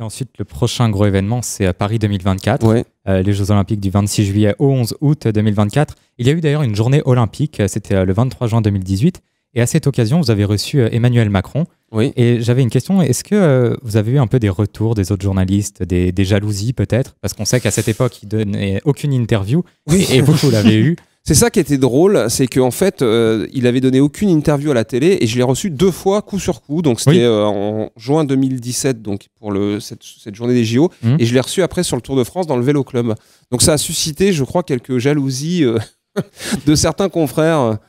Et ensuite, le prochain gros événement, c'est à Paris 2024, euh, les Jeux Olympiques du 26 juillet au 11 août 2024. Il y a eu d'ailleurs une journée olympique, euh, c'était euh, le 23 juin 2018. Et à cette occasion, vous avez reçu Emmanuel Macron. Oui. Et j'avais une question, est-ce que vous avez eu un peu des retours des autres journalistes, des, jalousies peut-être Parce qu'on sait qu'à cette époque, il donnait aucune interview, oui. et, beaucoup l'avaient l'avez eu. C'est ça qui était drôle, c'est qu'en fait, euh, il avait donné aucune interview à la télé et je l'ai reçu deux fois coup sur coup. Donc c'était euh, en juin 2017, donc pour le, cette, journée des JO, mmh. et je l'ai reçu après sur le Tour de France dans le Vélo Club. Donc ça a suscité, je crois, quelques jalousies euh, de certains confrères.